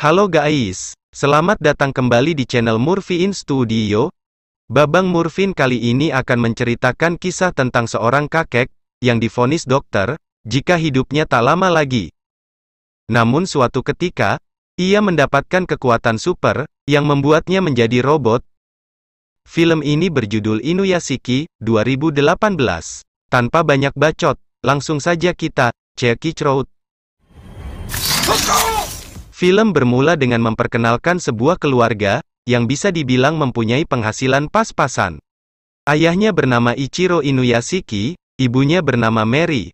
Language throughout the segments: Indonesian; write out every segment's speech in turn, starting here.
Halo guys, selamat datang kembali di channel in Studio. Babang Murfin kali ini akan menceritakan kisah tentang seorang kakek, yang difonis dokter, jika hidupnya tak lama lagi. Namun suatu ketika, ia mendapatkan kekuatan super, yang membuatnya menjadi robot. Film ini berjudul Inuyasiki 2018. Tanpa banyak bacot, langsung saja kita, cekicrout. Let's go! Film bermula dengan memperkenalkan sebuah keluarga, yang bisa dibilang mempunyai penghasilan pas-pasan. Ayahnya bernama Ichiro Inuyasiki, ibunya bernama Mary.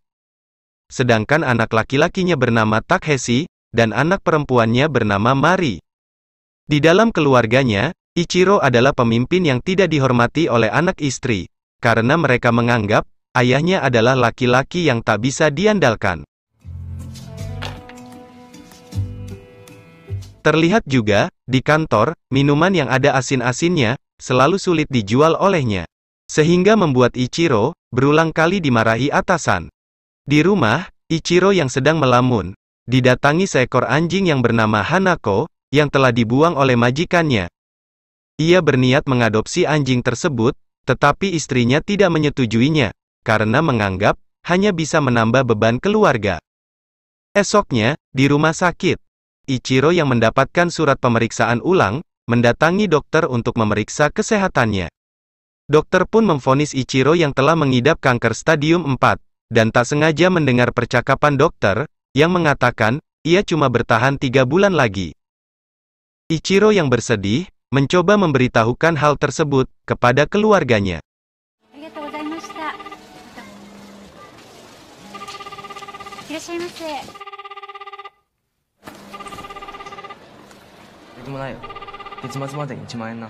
Sedangkan anak laki-lakinya bernama Takeshi, dan anak perempuannya bernama Mari. Di dalam keluarganya, Ichiro adalah pemimpin yang tidak dihormati oleh anak istri, karena mereka menganggap, ayahnya adalah laki-laki yang tak bisa diandalkan. Terlihat juga, di kantor, minuman yang ada asin-asinnya, selalu sulit dijual olehnya. Sehingga membuat Ichiro, berulang kali dimarahi atasan. Di rumah, Ichiro yang sedang melamun, didatangi seekor anjing yang bernama Hanako, yang telah dibuang oleh majikannya. Ia berniat mengadopsi anjing tersebut, tetapi istrinya tidak menyetujuinya, karena menganggap, hanya bisa menambah beban keluarga. Esoknya, di rumah sakit, Ichiro yang mendapatkan surat pemeriksaan ulang, mendatangi dokter untuk memeriksa kesehatannya. Dokter pun memvonis Ichiro yang telah mengidap kanker stadium 4, dan tak sengaja mendengar percakapan dokter, yang mengatakan, ia cuma bertahan tiga bulan lagi. Ichiro yang bersedih, mencoba memberitahukan hal tersebut, kepada keluarganya. ってもないよ月末までに1万円な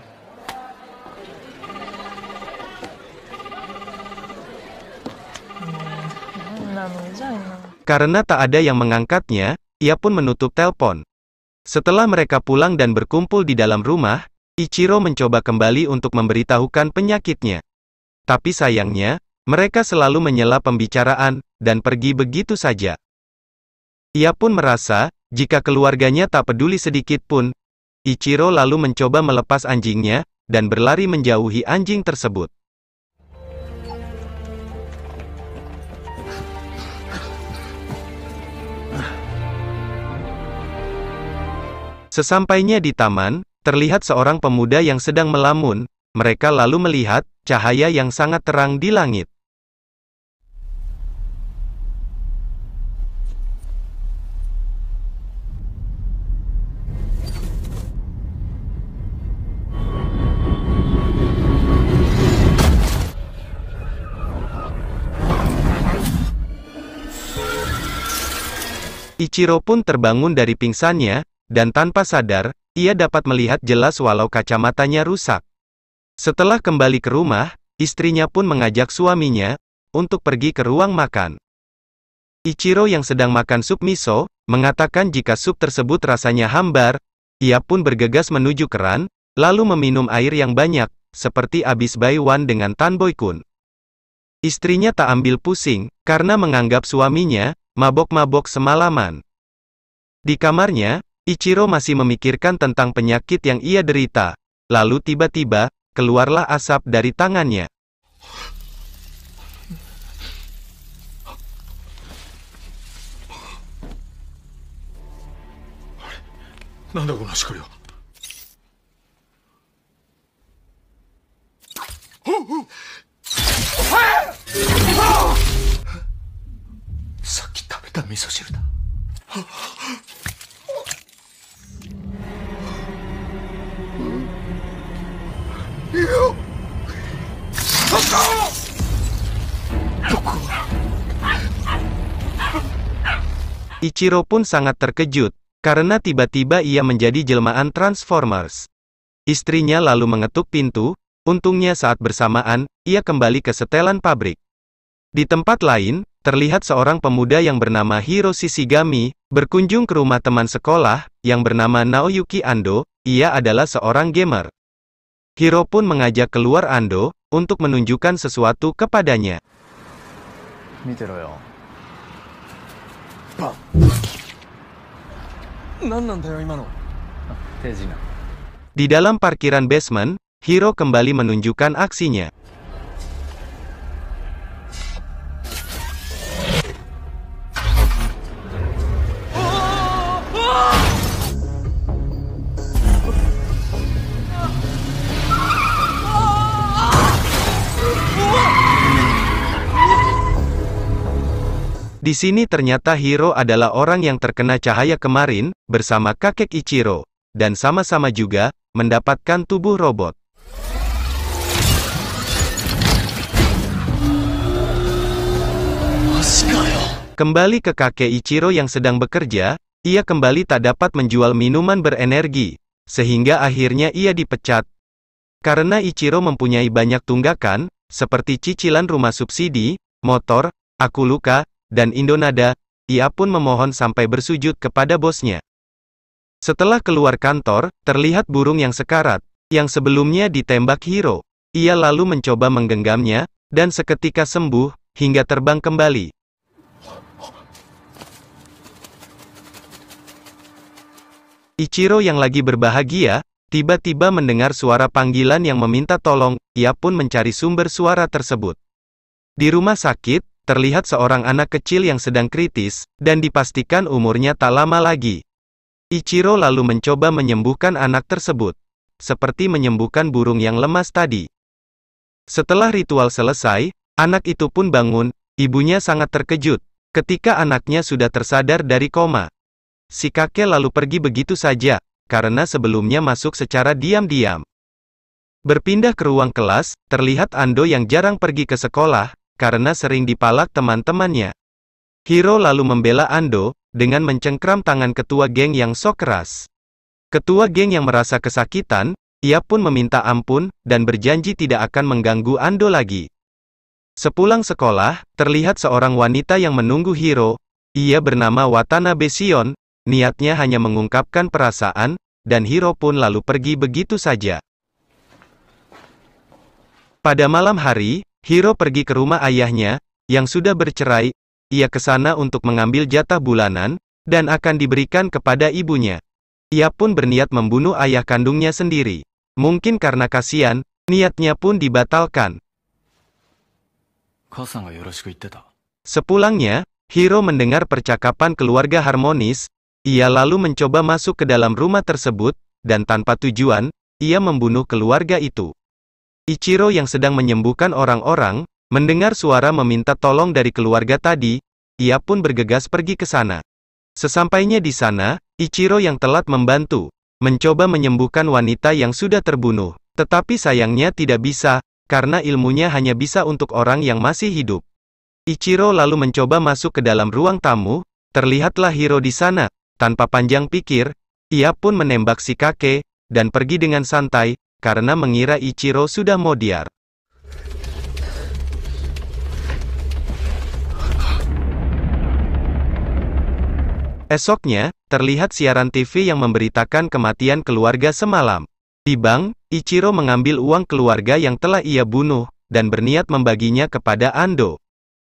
Karena tak ada yang mengangkatnya, ia pun menutup telepon. Setelah mereka pulang dan berkumpul di dalam rumah, Ichiro mencoba kembali untuk memberitahukan penyakitnya. Tapi sayangnya, mereka selalu menyela pembicaraan, dan pergi begitu saja. Ia pun merasa, jika keluarganya tak peduli sedikit pun, Ichiro lalu mencoba melepas anjingnya, dan berlari menjauhi anjing tersebut. Sesampainya di taman, terlihat seorang pemuda yang sedang melamun, mereka lalu melihat cahaya yang sangat terang di langit. Ichiro pun terbangun dari pingsannya, dan tanpa sadar, ia dapat melihat jelas walau kacamatanya rusak. Setelah kembali ke rumah, istrinya pun mengajak suaminya untuk pergi ke ruang makan. Ichiro yang sedang makan sup miso, mengatakan jika sup tersebut rasanya hambar, ia pun bergegas menuju keran, lalu meminum air yang banyak, seperti abis Baiwan dengan Tanboy Kun. Istrinya tak ambil pusing, karena menganggap suaminya, mabok-mabok semalaman. Di kamarnya, Ichiro masih memikirkan tentang penyakit yang ia derita. Lalu tiba-tiba, keluarlah asap dari tangannya. Oh! Ichiro pun sangat terkejut, karena tiba-tiba ia menjadi jelmaan Transformers. Istrinya lalu mengetuk pintu, untungnya saat bersamaan, ia kembali ke setelan pabrik. Di tempat lain, terlihat seorang pemuda yang bernama Hiro Shishigami, berkunjung ke rumah teman sekolah, yang bernama Naoyuki Ando, ia adalah seorang gamer. Hiro pun mengajak keluar Ando, untuk menunjukkan sesuatu kepadanya. Ah, Di dalam parkiran basement, Hiro kembali menunjukkan aksinya. Di sini ternyata Hiro adalah orang yang terkena cahaya kemarin, bersama kakek Ichiro, dan sama-sama juga, mendapatkan tubuh robot. Kembali ke kakek Ichiro yang sedang bekerja, ia kembali tak dapat menjual minuman berenergi, sehingga akhirnya ia dipecat. Karena Ichiro mempunyai banyak tunggakan, seperti cicilan rumah subsidi, motor, aku luka dan Indonada, ia pun memohon sampai bersujud kepada bosnya. Setelah keluar kantor, terlihat burung yang sekarat, yang sebelumnya ditembak Hiro. Ia lalu mencoba menggenggamnya, dan seketika sembuh, hingga terbang kembali. Ichiro yang lagi berbahagia, tiba-tiba mendengar suara panggilan yang meminta tolong, ia pun mencari sumber suara tersebut. Di rumah sakit, terlihat seorang anak kecil yang sedang kritis, dan dipastikan umurnya tak lama lagi. Ichiro lalu mencoba menyembuhkan anak tersebut. Seperti menyembuhkan burung yang lemas tadi. Setelah ritual selesai, anak itu pun bangun, ibunya sangat terkejut, ketika anaknya sudah tersadar dari koma. Si kakek lalu pergi begitu saja, karena sebelumnya masuk secara diam-diam. Berpindah ke ruang kelas, terlihat Ando yang jarang pergi ke sekolah, karena sering dipalak teman-temannya. Hiro lalu membela Ando, dengan mencengkram tangan ketua geng yang sok keras. Ketua geng yang merasa kesakitan, ia pun meminta ampun, dan berjanji tidak akan mengganggu Ando lagi. Sepulang sekolah, terlihat seorang wanita yang menunggu Hiro, ia bernama Watanabe Sion, niatnya hanya mengungkapkan perasaan, dan Hiro pun lalu pergi begitu saja. Pada malam hari, Hiro pergi ke rumah ayahnya, yang sudah bercerai, ia ke sana untuk mengambil jatah bulanan, dan akan diberikan kepada ibunya. Ia pun berniat membunuh ayah kandungnya sendiri. Mungkin karena kasihan, niatnya pun dibatalkan. Sepulangnya, Hiro mendengar percakapan keluarga harmonis, ia lalu mencoba masuk ke dalam rumah tersebut, dan tanpa tujuan, ia membunuh keluarga itu. Ichiro yang sedang menyembuhkan orang-orang, mendengar suara meminta tolong dari keluarga tadi, ia pun bergegas pergi ke sana. Sesampainya di sana, Ichiro yang telat membantu, mencoba menyembuhkan wanita yang sudah terbunuh, tetapi sayangnya tidak bisa, karena ilmunya hanya bisa untuk orang yang masih hidup. Ichiro lalu mencoba masuk ke dalam ruang tamu, terlihatlah Hiro di sana, tanpa panjang pikir, ia pun menembak si kakek, dan pergi dengan santai, karena mengira Ichiro sudah mau modiar. Esoknya, terlihat siaran TV yang memberitakan kematian keluarga semalam. Di bank, Ichiro mengambil uang keluarga yang telah ia bunuh, dan berniat membaginya kepada Ando.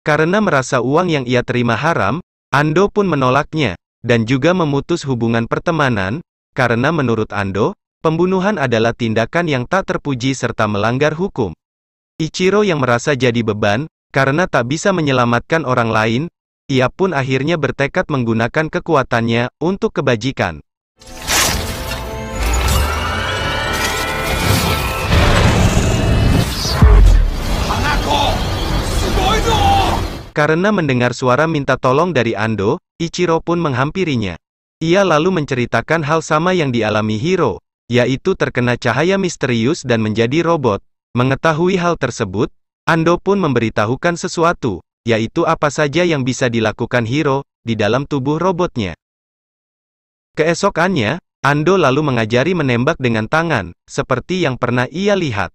Karena merasa uang yang ia terima haram, Ando pun menolaknya, dan juga memutus hubungan pertemanan, karena menurut Ando, Pembunuhan adalah tindakan yang tak terpuji serta melanggar hukum. Ichiro yang merasa jadi beban, karena tak bisa menyelamatkan orang lain, ia pun akhirnya bertekad menggunakan kekuatannya untuk kebajikan. Karena mendengar suara minta tolong dari Ando, Ichiro pun menghampirinya. Ia lalu menceritakan hal sama yang dialami Hiro, yaitu terkena cahaya misterius dan menjadi robot. Mengetahui hal tersebut, Ando pun memberitahukan sesuatu, yaitu apa saja yang bisa dilakukan Hiro, di dalam tubuh robotnya. Keesokannya, Ando lalu mengajari menembak dengan tangan, seperti yang pernah ia lihat.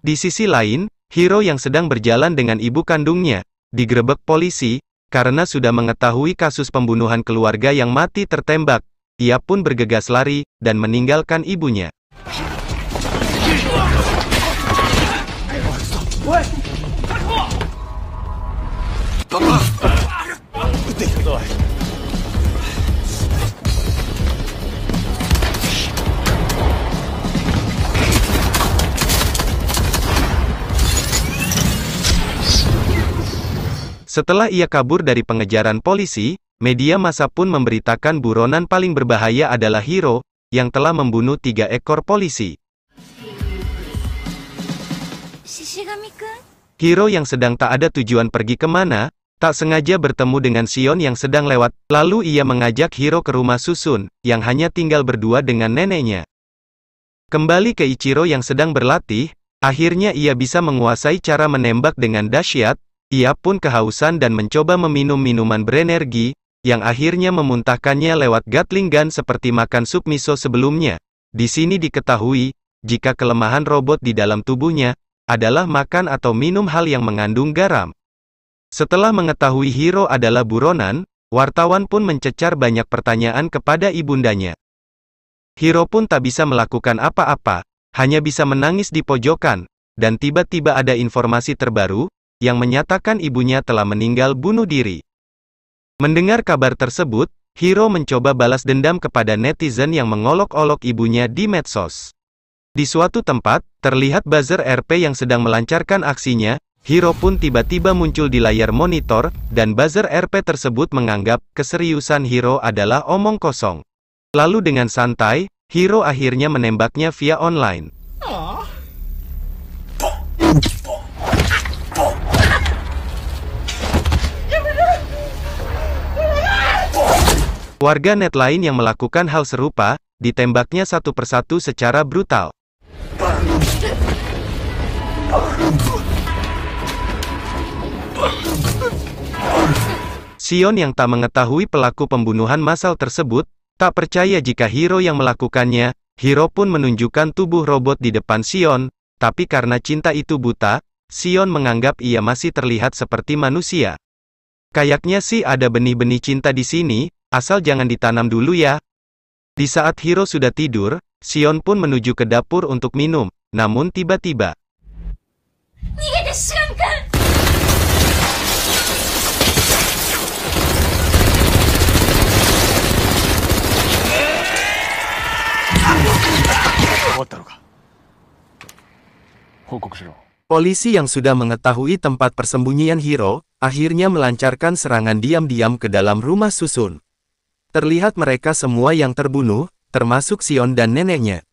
Di sisi lain, Hiro yang sedang berjalan dengan ibu kandungnya, digerebek polisi, karena sudah mengetahui kasus pembunuhan keluarga yang mati tertembak, ia pun bergegas lari, dan meninggalkan ibunya. Setelah ia kabur dari pengejaran polisi, media massa pun memberitakan buronan paling berbahaya adalah Hiro, yang telah membunuh tiga ekor polisi. Hiro yang sedang tak ada tujuan pergi kemana, tak sengaja bertemu dengan Sion yang sedang lewat, lalu ia mengajak Hiro ke rumah susun, yang hanya tinggal berdua dengan neneknya. Kembali ke Ichiro yang sedang berlatih, akhirnya ia bisa menguasai cara menembak dengan dahsyat, ia pun kehausan dan mencoba meminum minuman berenergi, yang akhirnya memuntahkannya lewat Gatling Gun seperti makan sup miso sebelumnya. Di sini diketahui, jika kelemahan robot di dalam tubuhnya, adalah makan atau minum hal yang mengandung garam. Setelah mengetahui Hiro adalah buronan, wartawan pun mencecar banyak pertanyaan kepada ibundanya. Hiro pun tak bisa melakukan apa-apa, hanya bisa menangis di pojokan, dan tiba-tiba ada informasi terbaru, yang menyatakan ibunya telah meninggal bunuh diri. Mendengar kabar tersebut, Hiro mencoba balas dendam kepada netizen yang mengolok-olok ibunya di medsos. Di suatu tempat, terlihat buzzer RP yang sedang melancarkan aksinya, Hiro pun tiba-tiba muncul di layar monitor, dan buzzer RP tersebut menganggap keseriusan Hiro adalah omong kosong. Lalu dengan santai, Hiro akhirnya menembaknya via online. Warga net lain yang melakukan hal serupa, ditembaknya satu persatu secara brutal. Sion yang tak mengetahui pelaku pembunuhan massal tersebut, tak percaya jika Hiro yang melakukannya, Hiro pun menunjukkan tubuh robot di depan Sion, tapi karena cinta itu buta, Sion menganggap ia masih terlihat seperti manusia. Kayaknya sih ada benih-benih cinta di sini, Asal jangan ditanam dulu ya. Di saat Hiro sudah tidur, Sion pun menuju ke dapur untuk minum, namun tiba-tiba. Polisi yang sudah mengetahui tempat persembunyian Hiro, akhirnya melancarkan serangan diam-diam ke dalam rumah susun. Terlihat mereka semua yang terbunuh, termasuk Sion dan neneknya.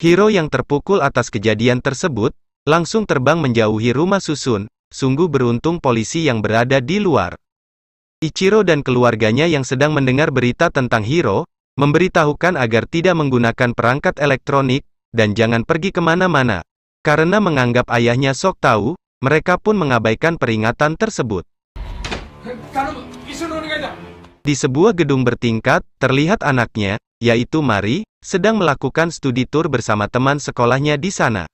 Hiro yang terpukul atas kejadian tersebut, langsung terbang menjauhi rumah susun, sungguh beruntung polisi yang berada di luar. Ichiro dan keluarganya yang sedang mendengar berita tentang Hiro, memberitahukan agar tidak menggunakan perangkat elektronik, dan jangan pergi kemana-mana. Karena menganggap ayahnya sok tahu, mereka pun mengabaikan peringatan tersebut. Di sebuah gedung bertingkat, terlihat anaknya, yaitu Mari, sedang melakukan studi tur bersama teman sekolahnya di sana.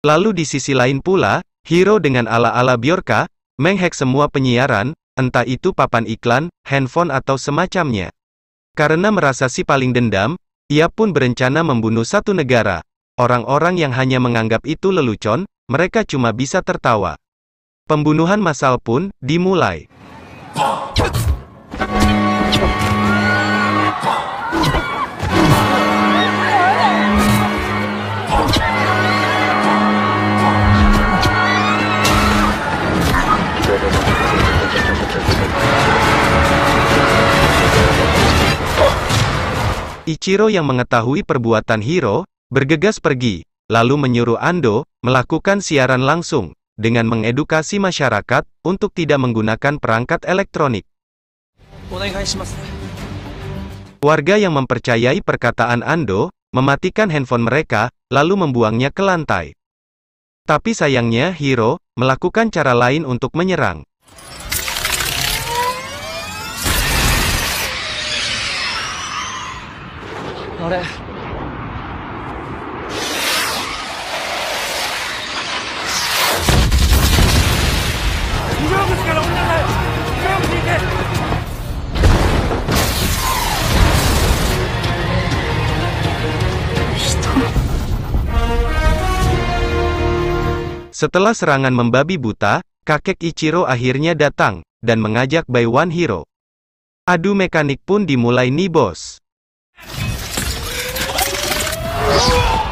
Lalu di sisi lain pula, Hiro dengan ala-ala Bjorka, menghack semua penyiaran, entah itu papan iklan, handphone atau semacamnya. Karena merasa si paling dendam, ia pun berencana membunuh satu negara. Orang-orang yang hanya menganggap itu lelucon, mereka cuma bisa tertawa. Pembunuhan massal pun dimulai. Ichiro yang mengetahui perbuatan Hiro, bergegas pergi, lalu menyuruh Ando, melakukan siaran langsung, dengan mengedukasi masyarakat, untuk tidak menggunakan perangkat elektronik. Warga yang mempercayai perkataan Ando, mematikan handphone mereka, lalu membuangnya ke lantai. Tapi sayangnya Hiro, melakukan cara lain untuk menyerang. あれ Setelah serangan membabi buta, kakek Ichiro akhirnya datang, dan mengajak Bai Wan Hiro. Adu mekanik pun dimulai nih bos. Oh!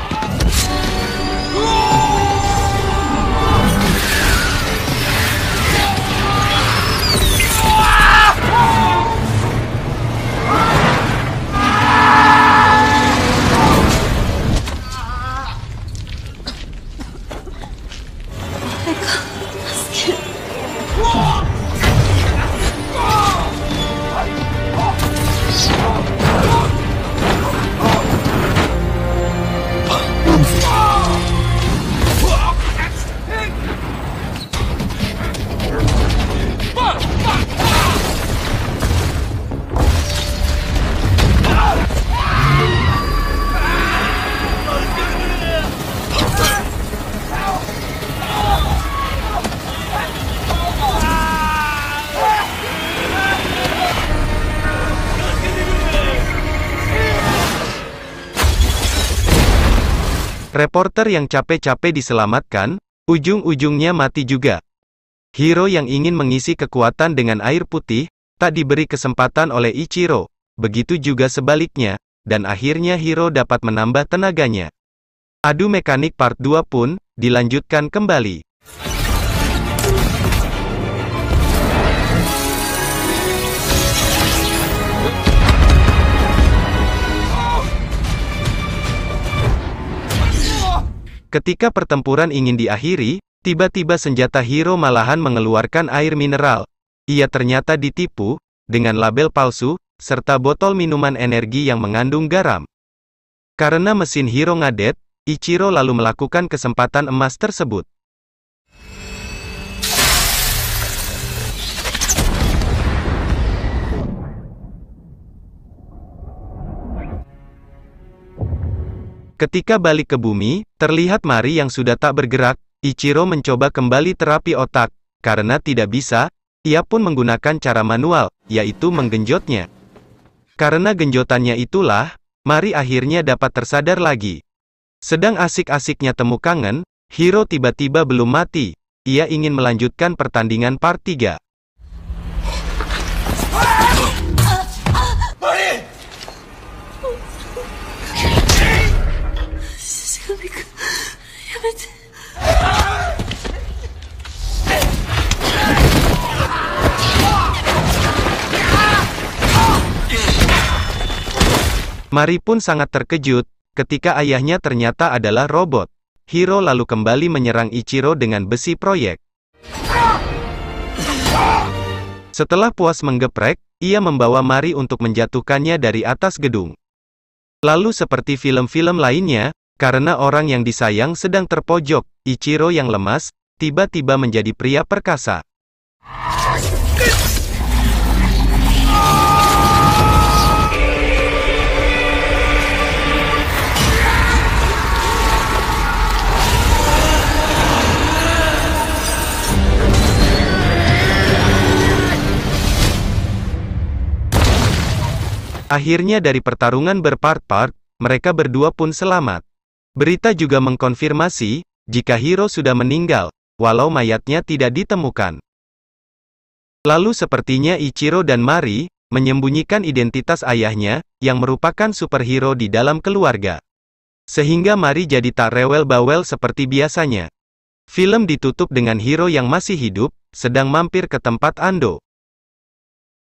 Reporter yang capek-capek diselamatkan, ujung-ujungnya mati juga. Hiro yang ingin mengisi kekuatan dengan air putih, tak diberi kesempatan oleh Ichiro. Begitu juga sebaliknya, dan akhirnya Hiro dapat menambah tenaganya. Adu mekanik part 2 pun, dilanjutkan kembali. Ketika pertempuran ingin diakhiri, tiba-tiba senjata Hiro malahan mengeluarkan air mineral. Ia ternyata ditipu, dengan label palsu, serta botol minuman energi yang mengandung garam. Karena mesin Hiro ngadet, Ichiro lalu melakukan kesempatan emas tersebut. Ketika balik ke bumi, terlihat Mari yang sudah tak bergerak, Ichiro mencoba kembali terapi otak, karena tidak bisa, ia pun menggunakan cara manual, yaitu menggenjotnya. Karena genjotannya itulah, Mari akhirnya dapat tersadar lagi. Sedang asik-asiknya temu kangen, Hiro tiba-tiba belum mati, ia ingin melanjutkan pertandingan part 3. Mari pun sangat terkejut, ketika ayahnya ternyata adalah robot. Hiro lalu kembali menyerang Ichiro dengan besi proyek. Setelah puas menggeprek, ia membawa Mari untuk menjatuhkannya dari atas gedung. Lalu seperti film-film lainnya, karena orang yang disayang sedang terpojok, Ichiro yang lemas, tiba-tiba menjadi pria perkasa. Akhirnya dari pertarungan berpart-part, mereka berdua pun selamat. Berita juga mengkonfirmasi, jika Hiro sudah meninggal, walau mayatnya tidak ditemukan. Lalu sepertinya Ichiro dan Mari, menyembunyikan identitas ayahnya, yang merupakan superhero di dalam keluarga. Sehingga Mari jadi tak rewel-bawel seperti biasanya. Film ditutup dengan Hiro yang masih hidup, sedang mampir ke tempat Ando.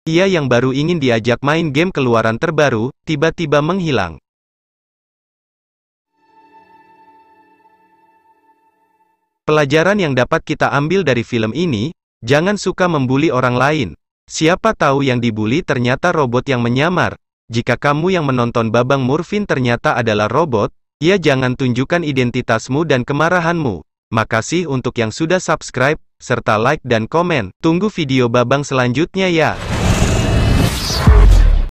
Ia yang baru ingin diajak main game keluaran terbaru, tiba-tiba menghilang. Pelajaran yang dapat kita ambil dari film ini, jangan suka membuli orang lain. Siapa tahu yang dibully ternyata robot yang menyamar. Jika kamu yang menonton Babang Murfin ternyata adalah robot, ya jangan tunjukkan identitasmu dan kemarahanmu. Makasih untuk yang sudah subscribe, serta like dan komen. Tunggu video Babang selanjutnya ya.